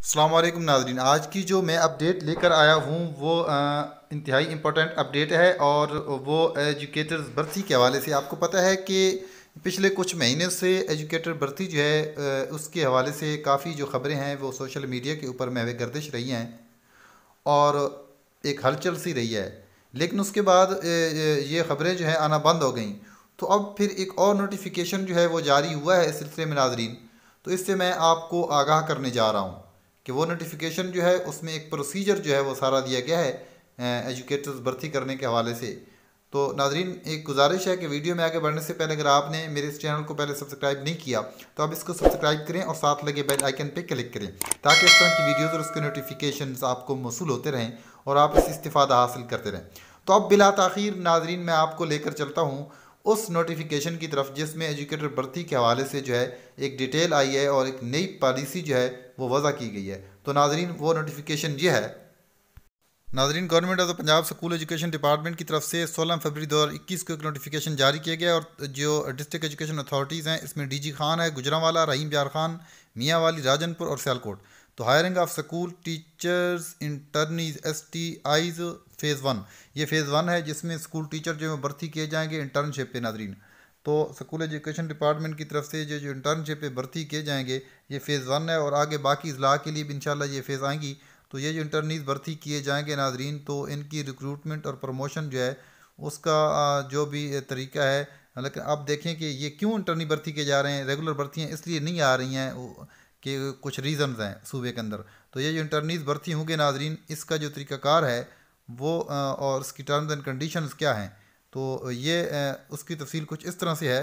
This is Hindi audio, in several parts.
अल्लाम नाजरीन आज की जो मैं अपडेट लेकर आया हूँ वो इंतहाई इम्पोर्टेंट अपडेट है और वो एजुकेटर्स भर्ती के हवाले से आपको पता है कि पिछले कुछ महीने से एजुकेटर भर्ती जो है उसके हवाले से काफ़ी जो खबरें हैं वो सोशल मीडिया के ऊपर महवे गर्दिश रही हैं और एक हलचल सी रही है लेकिन उसके बाद ये खबरें जो है आना बंद हो गई तो अब फिर एक और नोटिफिकेशन जो है वो जारी हुआ है इस सिलसिले में नाजरीन तो इससे मैं आपको आगाह करने जा रहा हूँ कि वो नोटिफिकेशन जो है उसमें एक प्रोसीजर जो है वो सारा दिया गया है एजुकेटर्स भर्ती करने के हवाले से तो नाजरीन एक गुजारिश है कि वीडियो में आगे बढ़ने से पहले अगर आपने मेरे इस चैनल को पहले सब्सक्राइब नहीं किया तो आप इसको सब्सक्राइब करें और साथ लगे बेल आइकन पे क्लिक करें ताकि इस तरह की वीडियोज़ और उसके नोटिफिकेशन आपको मौसू होते रहें और आप इस इस्तीफ़ा हासिल करते रहें तो अब बिला तखिर नाजरीन मैं आपको लेकर चलता हूँ उस नोटिफिकेशन की तरफ जिसमें एजुकेटर भर्ती के हवाले से जो है एक डिटेल आई है और एक नई पॉलिसी जो है वो वज़ा की गई है तो नाजरीन वो नोटिफिकेशन ये है नाजरीन government of the Punjab school education department की तरफ से 16 फरवरी 2021 को एक नोटिफिकेशन जारी किया गया और जो डिस्ट्रिक्ट एजुकेशन अथॉरिटीज़ हैं इसमें डीजी खान है गुजरावाला रहीम यार खान मियाँ वाली राजनपुर और सियालकोट तो hiring of school teachers internees S T Is phase one ये फेज़ वन है जिसमें स्कूल टीचर जो है भर्ती किए जाएंगे इंटर्नशिप पे नाजरीन तो स्कूल एजुकेशन डिपार्टमेंट की तरफ से जो जो इंटर्नशिप पे भर्ती किए जाएंगे ये फ़ेज़ वन है और आगे बाकी अजला के लिए भी इन ये फ़ेज़ आएंगी तो ये जो इंटर्नीज भर्ती किए जाएंगे नाजरीन तो इनकी रिक्रूटमेंट और प्रमोशन जो है उसका जो भी तरीका है लेकिन आप देखें कि ये क्यों इंटरनी भर्ती किए जा रहे हैं रेगुलर भर्तियाँ इसलिए नहीं आ रही हैं के कुछ रीज़न्स हैं सूबे के अंदर तो ये जो इंटरनीज भर्ती होंगे नाजरीन इसका जो तरीक़ाकार है वो और इसकी टर्म्स एंड कंडीशन क्या हैं तो ये उसकी तफसील कुछ इस तरह से है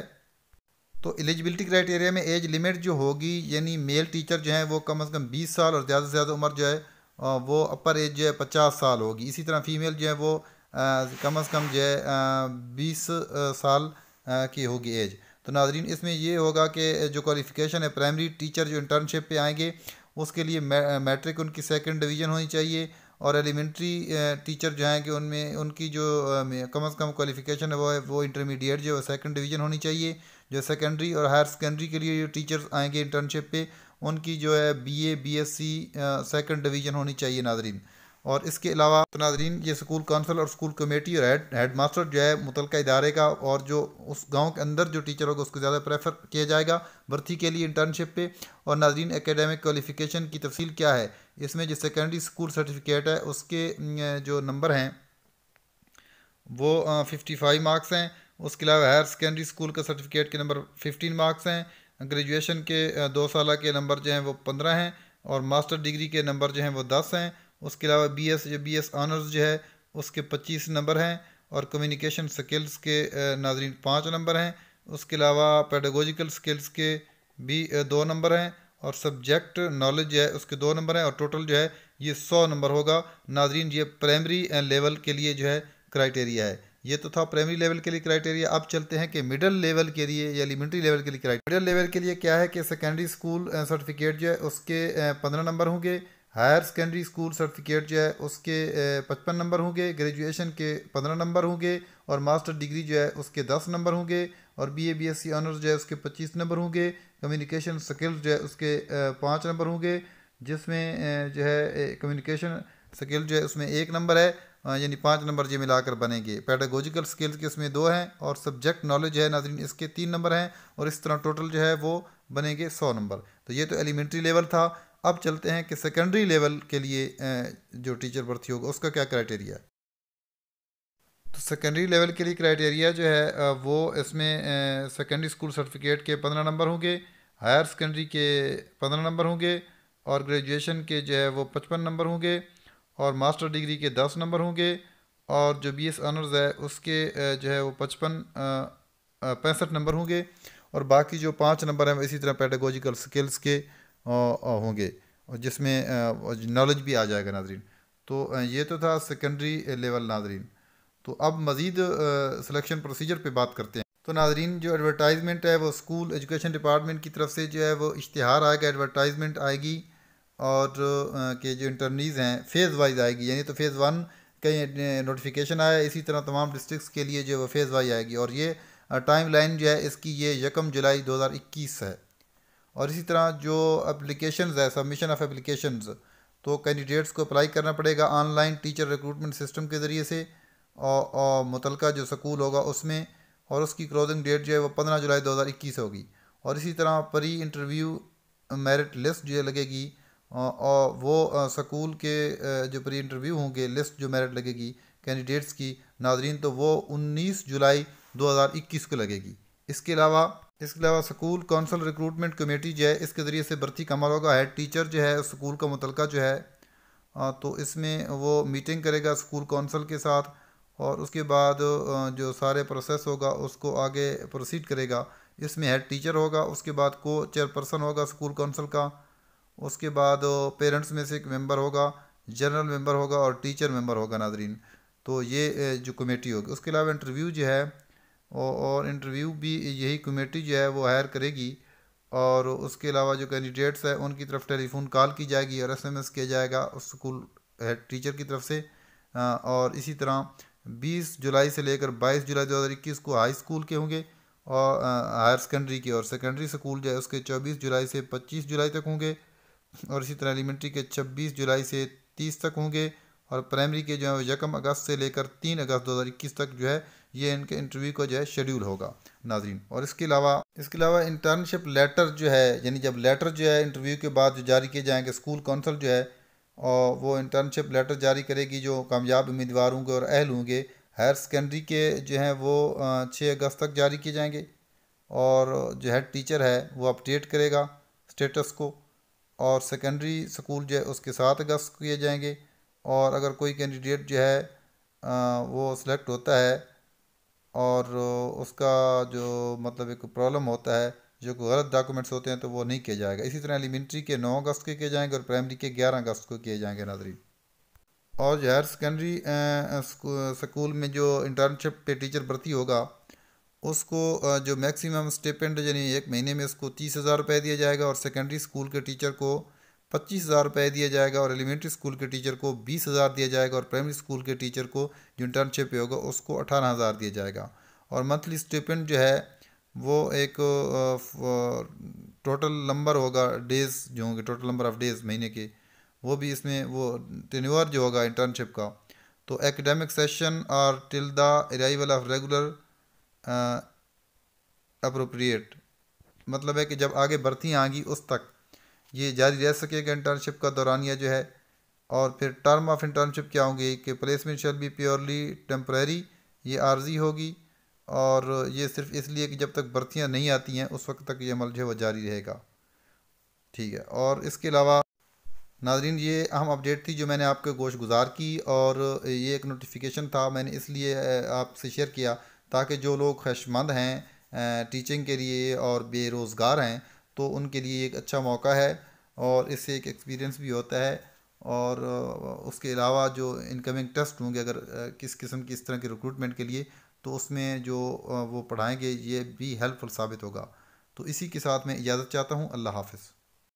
तो एलिजिबिलिटी क्राइटेरिया में एज लिमिट जो होगी यानी मेल टीचर जो हैं वो कम अज़ कम बीस साल और ज़्यादा से ज़्यादा उम्र जो है वो अपर एज जो है पचास साल होगी इसी तरह फ़ीमेल जो है वो कम अज़ कम जो है बीस साल की होगी एज तो नाजरीन इसमें यह होगा कि जो क्वालिफ़िकेशन है प्राइमरी टीचर जो इंटर्नशिप पे आएंगे उसके लिए मैट्रिक उनकी सेकंड डिवीज़न होनी चाहिए और एलिमेंट्री टीचर जो हैं कि उनमें उनकी जो कम से कम क्वालिफ़िकेशन है वो है वो इंटरमीडिएट जो है सेकंड डिवीज़न होनी चाहिए जो सेकेंडरी और हायर सेकेंडरी के लिए जो टीचर्स आएंगे इंटर्नशिप पे उनकी जो है बीए बीएससी सेकेंड डिवीज़न होनी चाहिए नाजरीन और इसके अलावा नाजरीन ये स्कूल काउंसिल और स्कूल कमेटी और हेड हेड मास्टर जो है मुतल इदारे का और जो उस गाँव के अंदर जो टीचर होगा उसको ज़्यादा प्रेफर किया जाएगा भर्ती के लिए इंटर्नशिप पे और नाजरीन एकेडमिक क्वालिफ़िकेशन की तफसील क्या है इसमें जो सेकेंडरी स्कूल सर्टिफिकेट है उसके जो नंबर हैं वो फिफ्टी फाइव मार्क्स हैं उसके अलावा हायर सेकेंडरी स्कूल का सर्टिफिकेट के नंबर फिफ्टीन मार्क्स हैं ग्रेजुएशन के दो साल के नंबर जो हैं वो पंद्रह हैं और मास्टर डिग्री के नंबर जो हैं वो दस हैं उसके अलावा बी एस जो बी एस ऑनर्स जो है उसके पच्चीस नंबर हैं और कम्युनिकेशन स्किल्स के नाजरीन पाँच नंबर हैं उसके अलावा पेडागोजिकल स्किल्स के भी दो नंबर हैं और सब्जेक्ट नॉलेज जो है उसके दो नंबर हैं और टोटल जो है ये सौ नंबर होगा नाजरीन ये प्राइमरी लेवल के लिए जो है क्राइटेरिया है ये तो था प्राइमरी लेवल के लिए क्राइटेरिया अब चलते हैं कि मिडिल लेवल के लिए या एलिमेंट्री लेवल के लिए क्राइटेरिया मिडिल लेवल के लिए क्या है कि सेकेंडरी स्कूल सर्टिफिकेट जो है उसके पंद्रह नंबर होंगे हायर सेकेंडरी स्कूल सर्टिफिकेट जो है उसके पचपन नंबर होंगे ग्रेजुएशन के पंद्रह नंबर होंगे और मास्टर डिग्री जो है उसके दस नंबर होंगे और B A B S C honours जो है उसके पच्चीस नंबर होंगे कम्युनिकेशन स्किल्स जो है उसके पाँच नंबर होंगे जिसमें जो है कम्युनिकेशन स्किल जो है उसमें एक नंबर है यानी पाँच नंबर जो मिलाकर बनेंगे पैडागोजिकल स्किल्स के इसमें दो हैं और सब्जेक्ट नॉलेज जो है नाजरीन इसके तीन नंबर हैं और इस तरह टोटल जो है वो बनेंगे सौ नंबर तो ये तो एलिमेंट्री लेवल था अब चलते हैं कि सेकेंडरी लेवल के लिए जो टीचर भर्ती होगा उसका क्या क्राइटेरिया तो सेकेंडरी लेवल के लिए क्राइटेरिया जो है वो इसमें सेकेंडरी स्कूल सर्टिफिकेट के पंद्रह नंबर होंगे हायर सेकेंडरी के पंद्रह नंबर होंगे और ग्रेजुएशन के जो है वो पचपन नंबर होंगे और मास्टर डिग्री के दस नंबर होंगे और जो बी एस ऑनर्स है उसके जो है वो पचपन पैंसठ नंबर होंगे और बाकी जो पाँच नंबर हैं इसी तरह पैडागोजिकल स्किल्स के होंगे और जिसमें नॉलेज भी आ जाएगा नाजरीन तो ये तो था सेकेंडरी लेवल नाजरीन तो अब मज़ीद सिलेक्शन प्रोसीजर पे बात करते हैं तो नाजरीन जो एडवर्टाइज़मेंट है वो स्कूल एजुकेशन डिपार्टमेंट की तरफ से जो है वो इश्तहार आएगा एडवर्टाइज़मेंट आएगी और के जो इंटरनीज़ हैं फ़ेज़ वाइज आएगी यानी तो फ़ेज़ वन कहीं नोटिफिकेशन आया इसी तरह तमाम डिस्ट्रिक्स के लिए जो है वो फ़ेज़ वाइज आएगी और ये टाइम लाइन जो है इसकी ये यकम जुलाई 2021 है और इसी तरह जो एप्लीकेशन है सबमिशन ऑफ एप्लीकेशन तो कैंडिडेट्स को अप्लाई करना पड़ेगा ऑनलाइन टीचर रिक्रूटमेंट सिस्टम के ज़रिए से और, और मुतलका जो स्कूल होगा उसमें और उसकी क्लोजिंग डेट जो है वो पंद्रह जुलाई दो हज़ार इक्कीस होगी और इसी तरह प्री इंटरव्यू मेरिट लिस्ट जो लगेगी और वो स्कूल के जो प्री इंटरव्यू होंगे लिस्ट जो मेरिट लगेगी कैंडिडेट्स की नाजरीन तो वो 19 जुलाई 2021 को लगेगी इसके अलावा इसके अलावा स्कूल कौंसल रिक्रूटमेंट कमेटी जो है इसके ज़रिए से भर्ती का होगा हेड टीचर जो है स्कूल का मुतलका जो है तो इसमें वो मीटिंग करेगा स्कूल कौंसल के साथ और उसके बाद जो सारे प्रोसेस होगा उसको आगे प्रोसीड करेगा इसमें हेड टीचर होगा उसके बाद को चेयरपर्सन होगा स्कूल काउंसिल का उसके बाद पेरेंट्स में से एक मेंबर होगा जनरल मेंबर होगा और टीचर मेंबर होगा नाजरीन तो ये जो कमेटी होगी उसके अलावा इंटरव्यू जो है और, और इंटरव्यू भी यही कमेटी जो है वो हायर करेगी और उसके अलावा जो कैंडिडेट्स हैं उनकी तरफ टेलीफोन कॉल की जाएगी और एसएमएस किया जाएगा उस स्कूल हेड टीचर की तरफ से और इसी तरह 20 जुलाई से लेकर 22 जुलाई 2021 को हाई स्कूल के होंगे और हायर सेकेंडरी के और सेकेंडरी स्कूल जो है उसके 24 जुलाई से 25 जुलाई तक होंगे और इसी तरह एलिमेंट्री के 26 जुलाई से 30 तक होंगे और प्राइमरी के जो है यकम अगस्त से लेकर 3 अगस्त 2021 तक जो है ये इनके इंटरव्यू का जो है शेड्यूल होगा नाजरीन और इसके अलावा इसके अलावा इंटर्नशिप लेटर जो है यानी जब लेटर जो है इंटरव्यू के बाद जो जारी किए जाएंगे स्कूल काउंसिल जो है और वो इंटर्नशिप लेटर जारी करेगी जो कामयाब उम्मीदवार होंगे और अहल होंगे हायर सेकेंडरी के जो हैं वो छः अगस्त तक जारी किए जाएंगे और जो हेड टीचर है वो अपडेट करेगा स्टेटस को और सेकेंडरी स्कूल जो है उसके सात अगस्त किए जाएंगे और अगर कोई कैंडिडेट जो है वो सिलेक्ट होता है और उसका जो मतलब एक प्रॉब्लम होता है जो गलत डॉक्यूमेंट्स होते हैं तो वो नहीं किया जाएगा इसी तरह एलिमेंट्री के नौ अगस्त को किए जाएंगे और प्राइमरी के ग्यारह अगस्त को किए जाएंगे नाजरीन और जो हायर सेकेंडरी स्कूल में जो इंटर्नशिप पे टीचर भर्ती होगा उसको जो मैक्सिमम स्टेपेंड यानी एक महीने में उसको तीस हज़ार रुपये दिया जाएगा और सेकेंडरी स्कूल के टीचर को पच्चीस हज़ार रुपये दिया जाएगा और एलिमेंट्री स्कूल के टीचर को बीस हज़ार दिया जाएगा और प्राइमरी स्कूल के टीचर को जो इंटर्नशिप पे होगा उसको अठारह हज़ार दिया जाएगा और मंथली स्टेपेंट जो है वो एक टोटल नंबर होगा डेज़ जो होंगे टोटल नंबर ऑफ़ डेज़ महीने के वो भी इसमें वो टेन्योर जो होगा इंटर्नशिप का तो एकेडमिक सेशन और till the arrival of regular appropriate मतलब है कि जब आगे भर्ती आएंगी उस तक ये जारी रह सकेगा इंटर्नशिप का दौरान या जो है और फिर टर्म ऑफ इंटर्नशिप क्या होंगे कि placement shall be purely temporary ये आर्जी होगी और ये सिर्फ इसलिए कि जब तक भर्तियाँ नहीं आती हैं उस वक्त तक ये अमल जो है वो जारी रहेगा ठीक है और इसके अलावा नाजरीन ये अहम अपडेट थी जो मैंने आपके गोश गुजार की और ये एक नोटिफिकेशन था मैंने इसलिए आपसे शेयर किया ताकि जो लोग खशमंद हैं टीचिंग के लिए और बेरोज़गार हैं तो उनके लिए एक अच्छा मौका है और इससे एक एक्सपीरियंस भी होता है और उसके अलावा जो इनकमिंग टेस्ट होंगे अगर किस किस्म की इस तरह के रिक्रूटमेंट के लिए तो उसमें जो वो पढ़ाएंगे ये भी हेल्पफुल साबित होगा तो इसी के साथ मैं इजाज़त चाहता हूँ अल्लाह हाफिज़